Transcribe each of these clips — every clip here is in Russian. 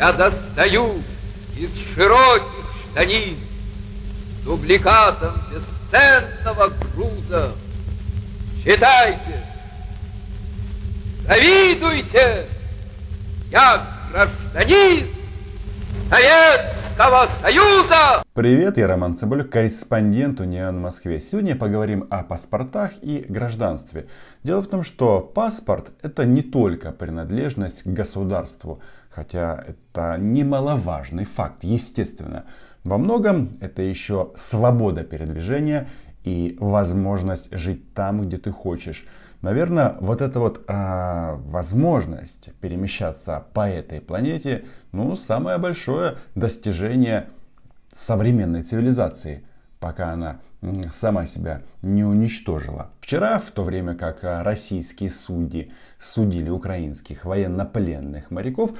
я достаю из широких штанин дубликатом бесценного груза. Читайте, завидуйте, я гражданин Советского Союза! Привет, я Роман Цыбулюк, корреспондент Униан в Москве. Сегодня поговорим о паспортах и гражданстве. Дело в том, что паспорт – это не только принадлежность к государству – Хотя это немаловажный факт, естественно. Во многом это еще свобода передвижения и возможность жить там, где ты хочешь. Наверное, вот эта вот э, возможность перемещаться по этой планете, ну, самое большое достижение современной цивилизации – пока она сама себя не уничтожила. Вчера, в то время как а, российские судьи судили украинских военнопленных моряков,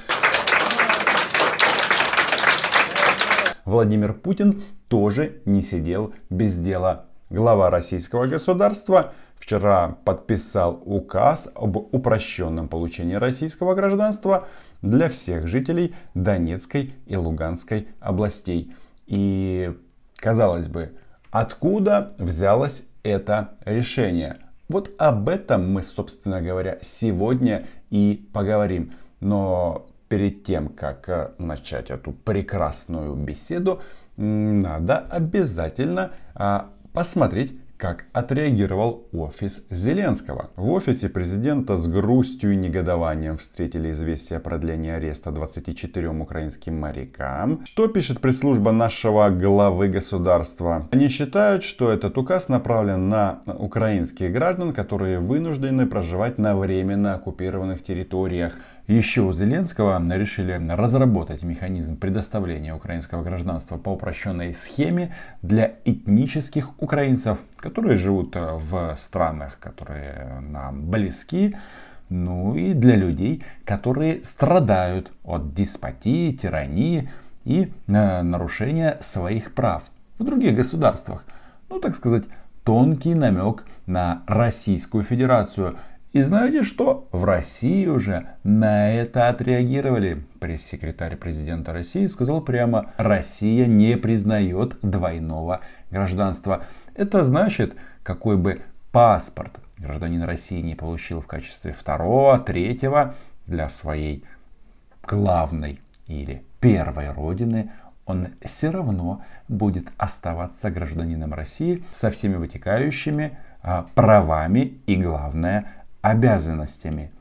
Владимир Путин тоже не сидел без дела. Глава российского государства вчера подписал указ об упрощенном получении российского гражданства для всех жителей Донецкой и Луганской областей. И Казалось бы, откуда взялось это решение? Вот об этом мы, собственно говоря, сегодня и поговорим. Но перед тем, как э, начать эту прекрасную беседу, надо обязательно а, посмотреть как отреагировал офис Зеленского. В офисе президента с грустью и негодованием встретили известие о продлении ареста 24 украинским морякам. Что пишет пресс-служба нашего главы государства? Они считают, что этот указ направлен на украинских граждан, которые вынуждены проживать на временно оккупированных территориях еще у Зеленского решили разработать механизм предоставления украинского гражданства по упрощенной схеме для этнических украинцев, которые живут э, в странах, которые нам близки, ну и для людей, которые страдают от деспотии, тирании и э, нарушения своих прав в других государствах. Ну, так сказать, тонкий намек на Российскую Федерацию. И знаете что? В России уже на это отреагировали. Пресс-секретарь президента России сказал прямо, Россия не признает двойного гражданства. Это значит, какой бы паспорт гражданин России не получил в качестве второго, третьего для своей главной или первой родины, он все равно будет оставаться гражданином России со всеми вытекающими а, правами и, главное, обязанностями.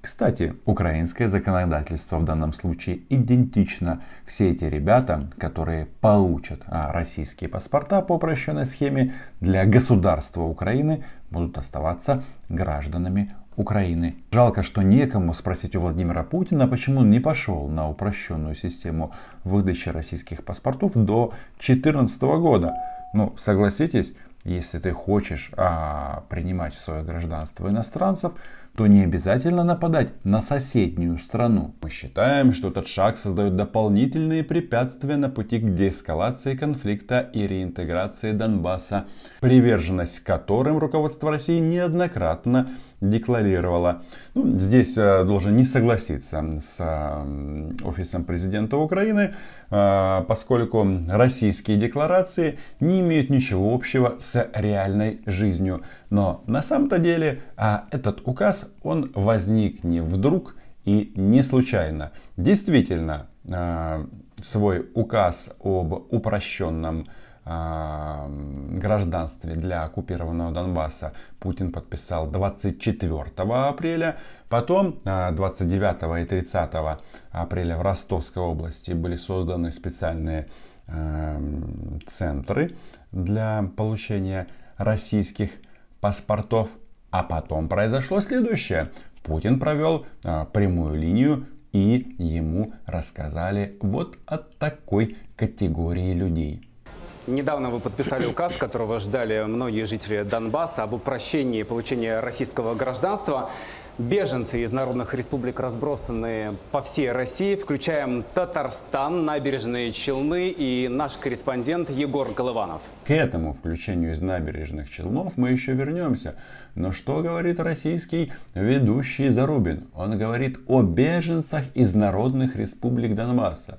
Кстати, украинское законодательство в данном случае идентично. Все эти ребята, которые получат а, российские паспорта по упрощенной схеме, для государства Украины будут оставаться гражданами Украины. Жалко, что некому спросить у Владимира Путина, почему он не пошел на упрощенную систему выдачи российских паспортов до 2014 года. Ну, согласитесь, если ты хочешь а, принимать в свое гражданство иностранцев, то не обязательно нападать на соседнюю страну. Мы считаем, что этот шаг создает дополнительные препятствия на пути к деэскалации конфликта и реинтеграции Донбасса, приверженность которым руководство России неоднократно декларировала. Ну, здесь э, должен не согласиться с э, офисом президента Украины, э, поскольку российские декларации не имеют ничего общего с реальной жизнью. Но на самом-то деле а, этот указ, он возник не вдруг и не случайно. Действительно, свой указ об упрощенном Эм, гражданстве для оккупированного Донбасса Путин подписал 24 апреля. Потом 29 э, и 30 апреля в Ростовской области были созданы специальные эм, центры для получения российских паспортов. А потом произошло следующее. Путин провел э, прямую линию и ему рассказали вот от такой категории людей. Недавно вы подписали указ, которого ждали многие жители Донбасса об упрощении получения российского гражданства. Беженцы из народных республик разбросаны по всей России, включая Татарстан, набережные Челны и наш корреспондент Егор Голованов. К этому включению из набережных Челнов мы еще вернемся. Но что говорит российский ведущий Зарубин? Он говорит о беженцах из народных республик Донбасса.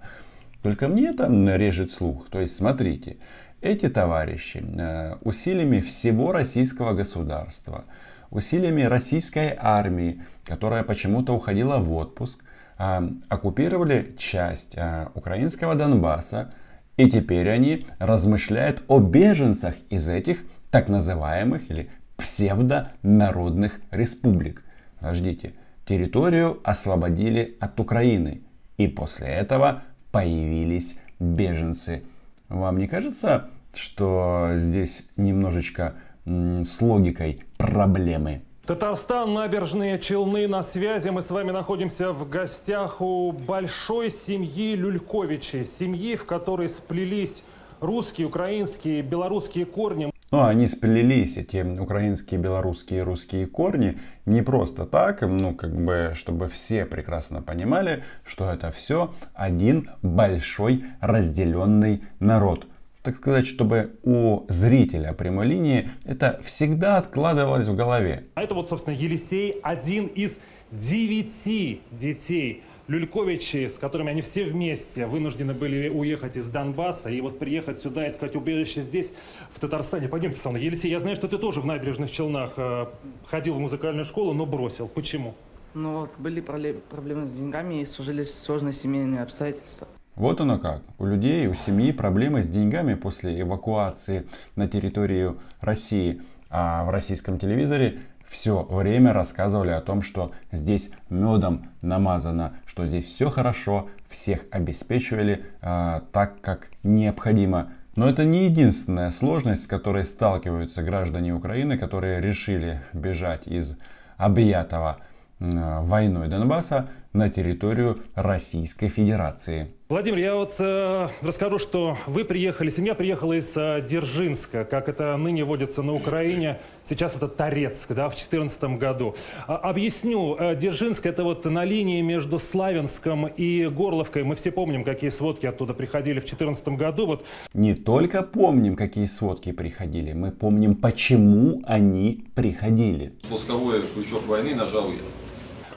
Только мне там режет слух. То есть, смотрите, эти товарищи э, усилиями всего российского государства, усилиями российской армии, которая почему-то уходила в отпуск, э, оккупировали часть э, украинского Донбасса, и теперь они размышляют о беженцах из этих так называемых или псевдонародных республик. Подождите, территорию освободили от Украины, и после этого появились беженцы. Вам не кажется, что здесь немножечко с логикой проблемы? Татарстан, набережные Челны на связи. Мы с вами находимся в гостях у большой семьи Люльковичей. Семьи, в которой сплелись русские, украинские, белорусские корни. Но ну, а они сплелись, эти украинские, белорусские, русские корни, не просто так, ну, как бы, чтобы все прекрасно понимали, что это все один большой разделенный народ так сказать, чтобы у зрителя прямой линии это всегда откладывалось в голове. А это вот, собственно, Елисей, один из девяти детей Люльковичи, с которыми они все вместе вынуждены были уехать из Донбасса и вот приехать сюда, искать убежище здесь, в Татарстане. Пойдемте со мной. Елисей, я знаю, что ты тоже в набережных Челнах э, ходил в музыкальную школу, но бросил. Почему? Ну, были проблемы с деньгами и сложились сложные семейные обстоятельства. Вот оно как. У людей, у семьи проблемы с деньгами после эвакуации на территорию России. А в российском телевизоре все время рассказывали о том, что здесь медом намазано, что здесь все хорошо, всех обеспечивали э, так, как необходимо. Но это не единственная сложность, с которой сталкиваются граждане Украины, которые решили бежать из объятого войной Донбасса на территорию Российской Федерации. Владимир, я вот э, расскажу, что вы приехали, семья приехала из э, Дзержинска, как это ныне водится на Украине, сейчас это Торецк, да, в 2014 году. А, объясню, э, Дзержинск это вот на линии между Славянском и Горловкой, мы все помним, какие сводки оттуда приходили в 2014 году. Вот. Не только помним, какие сводки приходили, мы помним, почему они приходили. Пусковой крючок войны нажал я.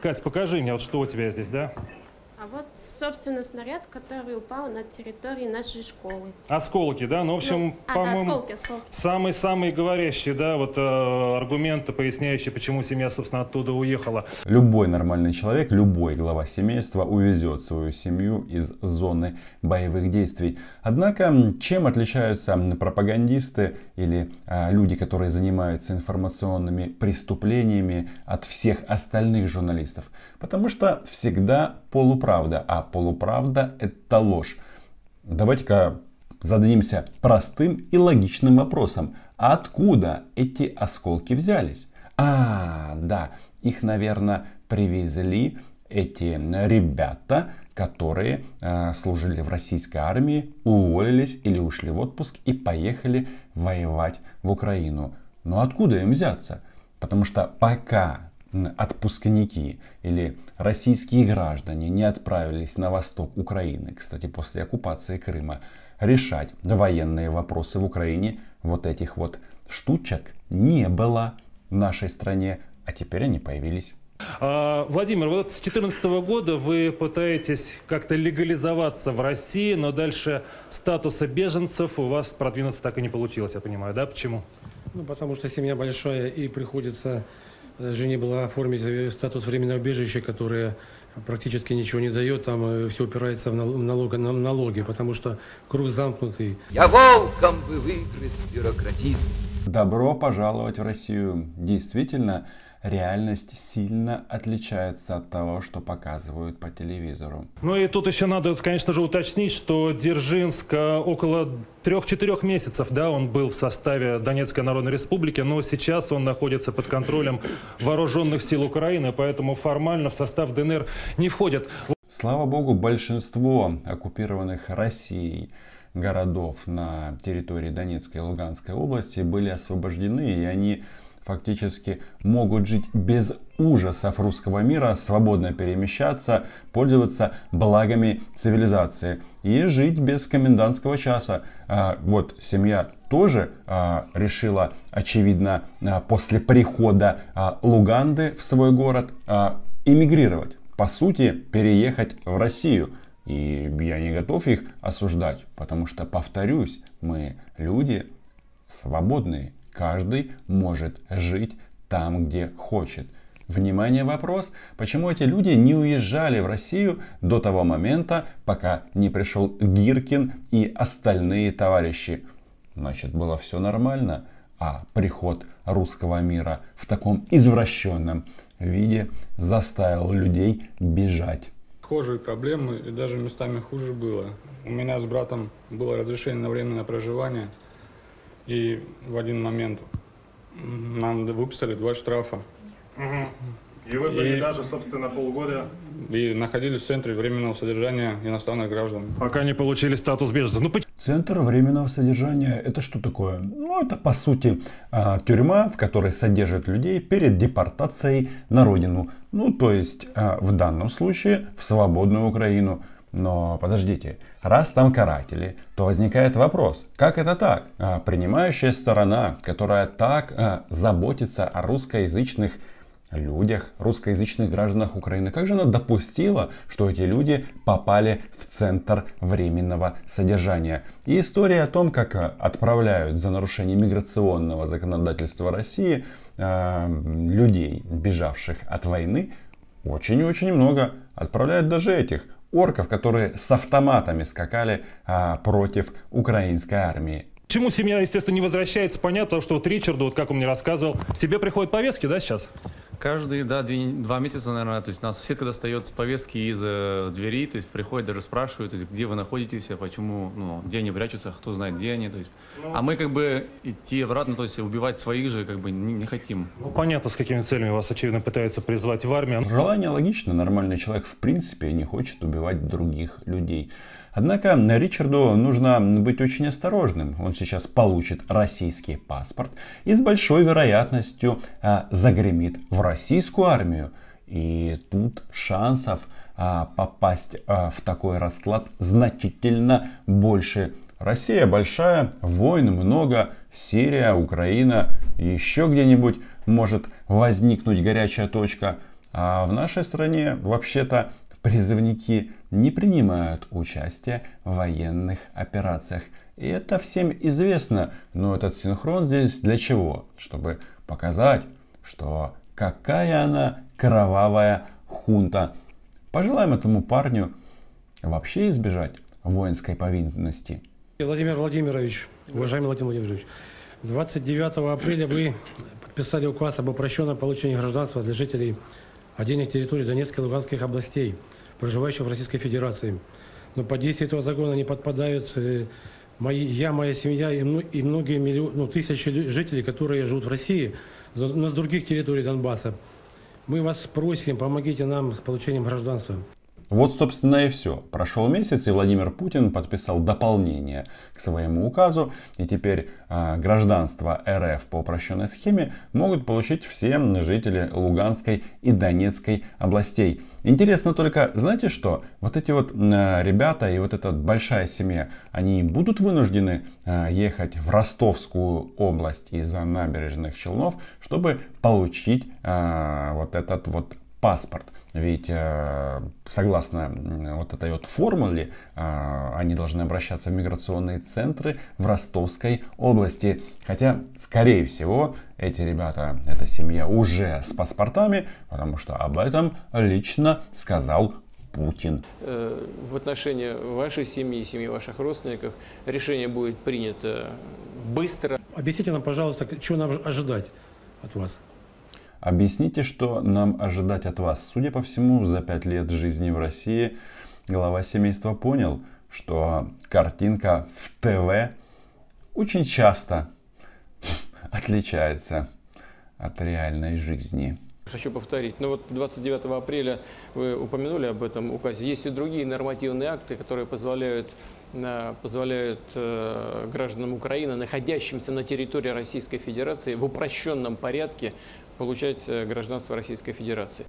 Кать, покажи мне, вот что у тебя здесь, да? А вот, собственно, снаряд, который упал на территории нашей школы. Осколки, да? Ну, в ну, общем, ну, по-моему, а, да, осколки, осколки. самые-самые говорящие, да, вот э, аргументы, поясняющие, почему семья, собственно, оттуда уехала. Любой нормальный человек, любой глава семейства увезет свою семью из зоны боевых действий. Однако, чем отличаются пропагандисты или э, люди, которые занимаются информационными преступлениями от всех остальных журналистов? Потому что всегда полупространство полуправда, а полуправда это ложь. Давайте-ка зададимся простым и логичным вопросом. А откуда эти осколки взялись? А, да, их, наверное, привезли эти ребята, которые э, служили в российской армии, уволились или ушли в отпуск и поехали воевать в Украину. Но откуда им взяться? Потому что пока отпускники или российские граждане не отправились на восток Украины, кстати, после оккупации Крыма, решать военные вопросы в Украине, вот этих вот штучек не было в нашей стране, а теперь они появились. А, Владимир, вот с 2014 года вы пытаетесь как-то легализоваться в России, но дальше статуса беженцев у вас продвинуться так и не получилось, я понимаю, да? Почему? Ну, потому что семья большая и приходится Жене было оформить э, статус временного убежища, которое практически ничего не дает, там э, все упирается в налог, на налоги, потому что круг замкнутый. Я волком бы выгрыз бюрократизм. Добро пожаловать в Россию. Действительно, реальность сильно отличается от того, что показывают по телевизору. Ну и тут еще надо, конечно же, уточнить, что Дзержинск около трех-четырех месяцев, да, он был в составе Донецкой Народной Республики, но сейчас он находится под контролем вооруженных сил Украины, поэтому формально в состав ДНР не входит. Слава богу, большинство оккупированных Россией городов на территории Донецкой и Луганской области были освобождены, и они фактически могут жить без ужасов русского мира, свободно перемещаться, пользоваться благами цивилизации и жить без комендантского часа. А, вот семья тоже а, решила, очевидно, а, после прихода Луганды в свой город а, эмигрировать, по сути, переехать в Россию. И я не готов их осуждать, потому что, повторюсь, мы люди свободные, каждый может жить там, где хочет. Внимание, вопрос, почему эти люди не уезжали в Россию до того момента, пока не пришел Гиркин и остальные товарищи? Значит, было все нормально, а приход русского мира в таком извращенном виде заставил людей бежать. Схожие проблемы и даже местами хуже было. У меня с братом было разрешение на временное проживание – и в один момент нам выписали два штрафа. И вы были и, даже, собственно, полгода... И находились в Центре временного содержания иностранных граждан. Пока не получили статус беженца. Ну, почему? Центр временного содержания – это что такое? Ну, это, по сути, а, тюрьма, в которой содержат людей перед депортацией на родину. Ну, то есть, а, в данном случае, в свободную Украину – но подождите, раз там каратели, то возникает вопрос, как это так? А, принимающая сторона, которая так а, заботится о русскоязычных людях, русскоязычных гражданах Украины, как же она допустила, что эти люди попали в центр временного содержания? И история о том, как а, отправляют за нарушение миграционного законодательства России э, людей, бежавших от войны, очень-очень много. Отправляют даже этих орков, которые с автоматами скакали а, против украинской армии. Почему семья, естественно, не возвращается, понятно, потому что вот Ричарду, вот как он мне рассказывал, тебе приходят повестки, да, сейчас? Каждые, да, две, два месяца, наверное, то есть нас соседка достает повестки из э, двери, то есть приходят, даже спрашивают, есть, где вы находитесь, а почему, ну, где они прячутся, кто знает, где они, то есть. Ну, а мы как бы идти обратно, то есть убивать своих же как бы не, не хотим. Ну, понятно, с какими целями вас, очевидно, пытаются призвать в армию. Желание логично, нормальный человек в принципе не хочет убивать других людей. Однако Ричарду нужно быть очень осторожным. Он сейчас получит российский паспорт и с большой вероятностью э, загремит в Россию российскую армию. И тут шансов а, попасть а, в такой расклад значительно больше. Россия большая, войн много, Сирия, Украина, еще где-нибудь может возникнуть горячая точка. А в нашей стране вообще-то призывники не принимают участие в военных операциях. И это всем известно, но этот синхрон здесь для чего? Чтобы показать, что какая она кровавая хунта. Пожелаем этому парню вообще избежать воинской повинности. Владимир Владимирович, уважаемый Владимир Владимирович, 29 апреля вы подписали указ об упрощенном получении гражданства для жителей отдельных территорий Донецкой и Луганских областей, проживающих в Российской Федерации. Но под действие этого закона не подпадают э, мои, я, моя семья и, многие миллион, ну, тысячи жителей, которые живут в России – на других территорий Донбасса. Мы вас просим, помогите нам с получением гражданства. Вот, собственно, и все. Прошел месяц, и Владимир Путин подписал дополнение к своему указу, и теперь э, гражданство РФ по упрощенной схеме могут получить все жители Луганской и Донецкой областей. Интересно только, знаете что, вот эти вот э, ребята и вот эта большая семья, они будут вынуждены э, ехать в Ростовскую область из-за набережных Челнов, чтобы получить э, вот этот вот паспорт. Ведь э, согласно вот этой вот формуле, э, они должны обращаться в миграционные центры в Ростовской области. Хотя, скорее всего, эти ребята, эта семья уже с паспортами, потому что об этом лично сказал Путин. Э, в отношении вашей семьи, семьи ваших родственников, решение будет принято быстро. Объясните нам, пожалуйста, чего нам ожидать от вас? Объясните, что нам ожидать от вас. Судя по всему, за пять лет жизни в России глава семейства понял, что картинка в ТВ очень часто отличается от реальной жизни. Хочу повторить, ну вот 29 апреля вы упомянули об этом указе. Есть и другие нормативные акты, которые позволяют э, позволяют э, гражданам Украины, находящимся на территории Российской Федерации, в упрощенном порядке получать гражданство Российской Федерации.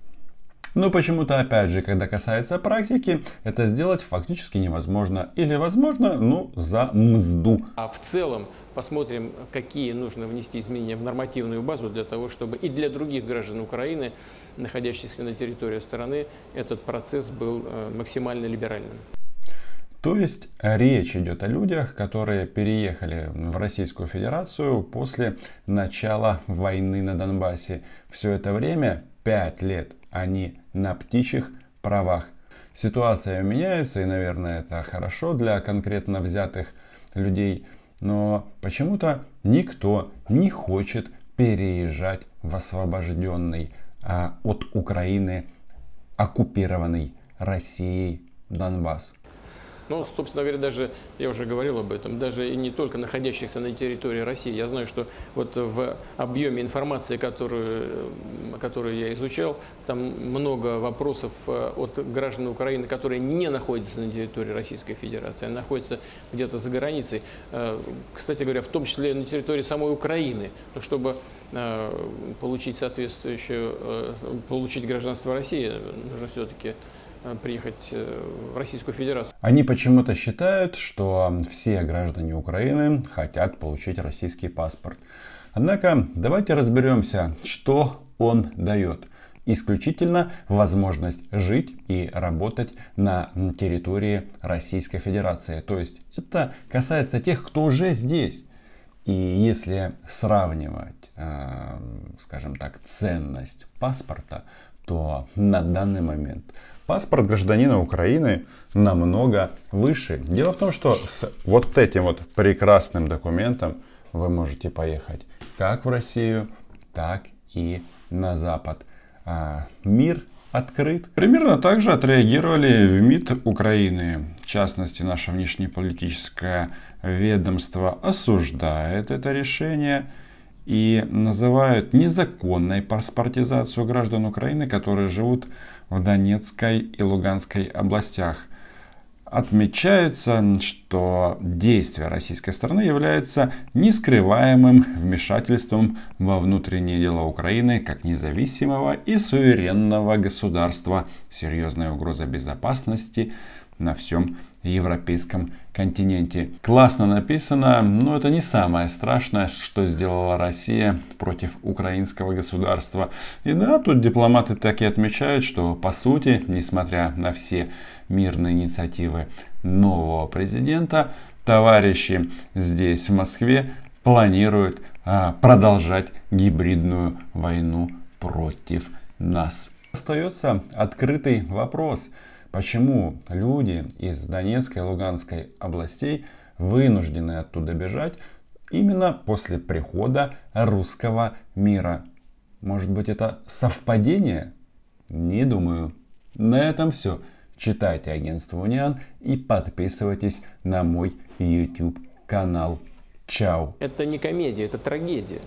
Но ну, почему-то, опять же, когда касается практики, это сделать фактически невозможно. Или возможно, ну, за мзду. А в целом, посмотрим, какие нужно внести изменения в нормативную базу для того, чтобы и для других граждан Украины, находящихся на территории страны, этот процесс был э, максимально либеральным. То есть речь идет о людях, которые переехали в Российскую Федерацию после начала войны на Донбассе. Все это время, 5 лет, они на птичьих правах. Ситуация меняется, и, наверное, это хорошо для конкретно взятых людей, но почему-то никто не хочет переезжать в освобожденный а, от Украины оккупированный Россией Донбасс. Но, ну, собственно говоря, даже, я уже говорил об этом, даже и не только находящихся на территории России. Я знаю, что вот в объеме информации, которую, которую я изучал, там много вопросов э, от граждан Украины, которые не находятся на территории Российской Федерации, а находятся где-то за границей. Э, кстати говоря, в том числе на территории самой Украины, ну, чтобы э, получить соответствующее, получить гражданство России, нужно все-таки Э, приехать э, в Российскую Федерацию. Они почему-то считают, что все граждане Украины хотят получить российский паспорт. Однако давайте разберемся, что он дает. Исключительно возможность жить и работать на территории Российской Федерации. То есть это касается тех, кто уже здесь. И если сравнивать, э, скажем так, ценность паспорта, то на данный момент паспорт гражданина Украины намного выше. Дело в том, что с вот этим вот прекрасным документом вы можете поехать как в Россию, так и на Запад. А мир открыт. Примерно так же отреагировали в МИД Украины. В частности, наше внешнеполитическое ведомство осуждает это решение – и называют незаконной паспортизацию граждан Украины, которые живут в Донецкой и Луганской областях. Отмечается, что действие российской стороны является нескрываемым вмешательством во внутренние дела Украины как независимого и суверенного государства, серьезная угроза безопасности на всем европейском континенте. Классно написано, но это не самое страшное, что сделала Россия против украинского государства. И да, тут дипломаты так и отмечают, что по сути, несмотря на все мирные инициативы нового президента, товарищи здесь в Москве планируют а, продолжать гибридную войну против нас. Остается открытый вопрос – Почему люди из Донецкой и Луганской областей вынуждены оттуда бежать именно после прихода русского мира? Может быть это совпадение? Не думаю. На этом все. Читайте агентство Униан и подписывайтесь на мой YouTube канал. Чао. Это не комедия, это трагедия.